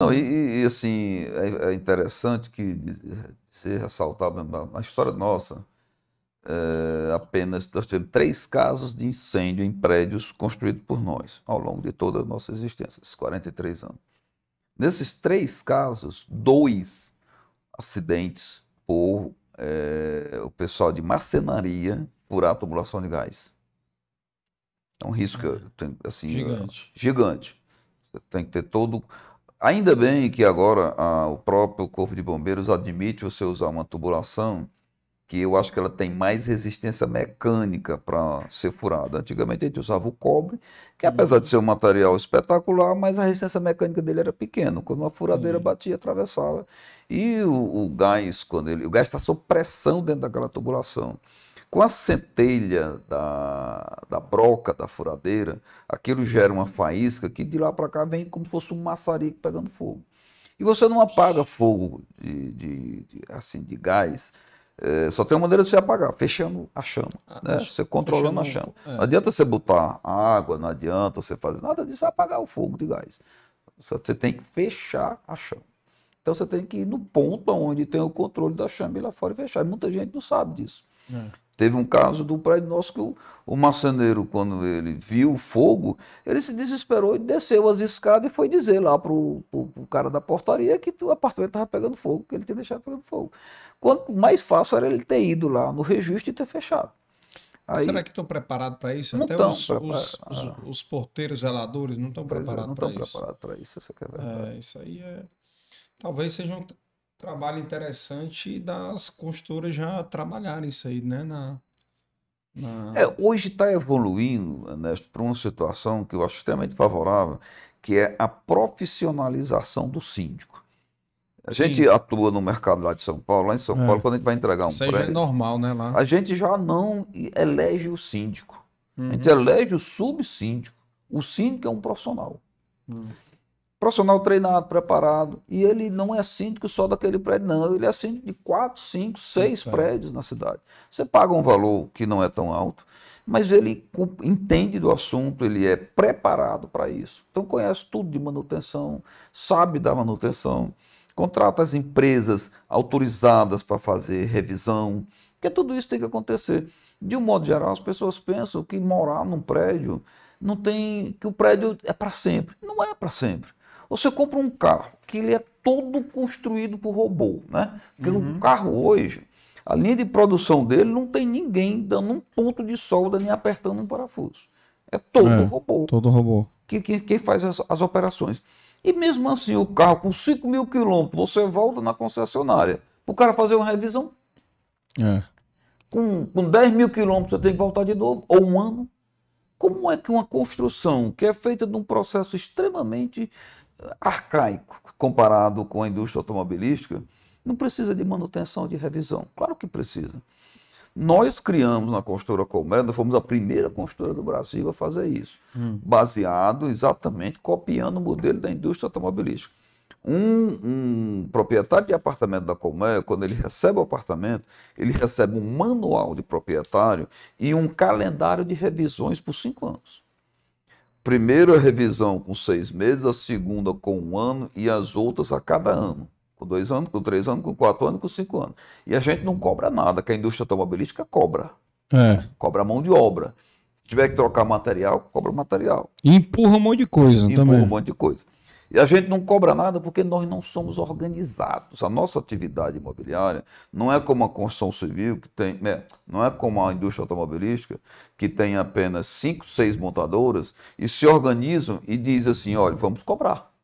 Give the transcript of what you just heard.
Não, e, e assim, é, é interessante que ser ressaltar a história nossa. É, apenas nós tivemos três casos de incêndio em prédios construídos por nós ao longo de toda a nossa existência, esses 43 anos. Nesses três casos, dois acidentes por é, o pessoal de marcenaria por a tubulação de gás. É um risco uhum. assim, gigante. gigante. Você tem que ter todo Ainda bem que agora a, o próprio Corpo de Bombeiros admite você usar uma tubulação que eu acho que ela tem mais resistência mecânica para ser furada. Antigamente a gente usava o cobre, que uhum. apesar de ser um material espetacular, mas a resistência mecânica dele era pequena. Quando uma furadeira uhum. batia, atravessava. E o, o gás, quando ele. O gás está sob pressão dentro daquela tubulação. Com a centelha da, da broca, da furadeira, aquilo gera uma faísca que de lá para cá vem como se fosse um maçarico pegando fogo. E você não apaga fogo de, de, de assim, de gás. É, só tem uma maneira de você apagar, fechando a chama, ah, né? Você controlando fechando, a chama. É. Não adianta você botar água, não adianta você fazer nada disso, vai apagar o fogo de gás. Você tem que fechar a chama. Então você tem que ir no ponto onde tem o controle da chama e lá fora e fechar. E muita gente não sabe disso. É. Teve um caso do prédio nosso que o, o marceneiro, quando ele viu o fogo, ele se desesperou e desceu as escadas e foi dizer lá para o cara da portaria que o apartamento estava pegando fogo, que ele tinha deixado pegando fogo. Quanto mais fácil era ele ter ido lá no registro e ter fechado. Aí, Será que estão preparados para isso? Até os, prepara... os, ah, os, os, porteiros zeladores não estão é, preparados para isso. Não estão preparados para isso, essa é, é verdade. É, isso aí é... Talvez sejam trabalho interessante das construtoras já trabalharem isso aí, né? Na, na... É, hoje está evoluindo, Ernesto, para uma situação que eu acho extremamente favorável, que é a profissionalização do síndico. A Sim. gente atua no mercado lá de São Paulo, lá em São é. Paulo, quando a gente vai entregar um Isso prédio. Isso é normal, né? Lá. A gente já não elege o síndico. Uhum. A gente uhum. elege o subsíndico. O síndico é um profissional. Uhum profissional treinado, preparado. E ele não é síndico só daquele prédio, não. Ele é síndico de quatro, cinco, seis é. prédios na cidade. Você paga um valor que não é tão alto, mas ele entende do assunto, ele é preparado para isso. Então conhece tudo de manutenção, sabe da manutenção, contrata as empresas autorizadas para fazer revisão, porque tudo isso tem que acontecer. De um modo geral, as pessoas pensam que morar num prédio não tem que o prédio é para sempre. Não é para sempre. Você compra um carro que ele é todo construído por robô, né? Porque uhum. um carro hoje, a linha de produção dele não tem ninguém dando um ponto de solda nem apertando um parafuso. É todo é, robô. Todo robô. Que, que, que faz as, as operações. E mesmo assim, o carro com 5 mil quilômetros, você volta na concessionária. para O cara fazer uma revisão. É. Com, com 10 mil quilômetros, você tem que voltar de novo, ou um ano. Como é que uma construção que é feita de um processo extremamente arcaico comparado com a indústria automobilística, não precisa de manutenção de revisão. Claro que precisa. Nós criamos na Construtora Colmeia, fomos a primeira construtora do Brasil a fazer isso, hum. baseado exatamente copiando o modelo da indústria automobilística. Um, um, proprietário de apartamento da Colmeia, quando ele recebe o apartamento, ele recebe um manual de proprietário e um calendário de revisões por cinco anos primeira revisão com seis meses, a segunda com um ano e as outras a cada ano. Com dois anos, com três anos, com quatro anos, com cinco anos. E a gente não cobra nada, que a indústria automobilística cobra. É. Cobra mão de obra. Se tiver que trocar material, cobra material. E empurra um monte de coisa empurra também. Empurra um monte de coisa. E a gente não cobra nada porque nós não somos organizados. A nossa atividade imobiliária não é como a construção civil, que tem, né, não é como a indústria automobilística, que tem apenas cinco, seis montadoras e se organizam e dizem assim, olha, vamos cobrar.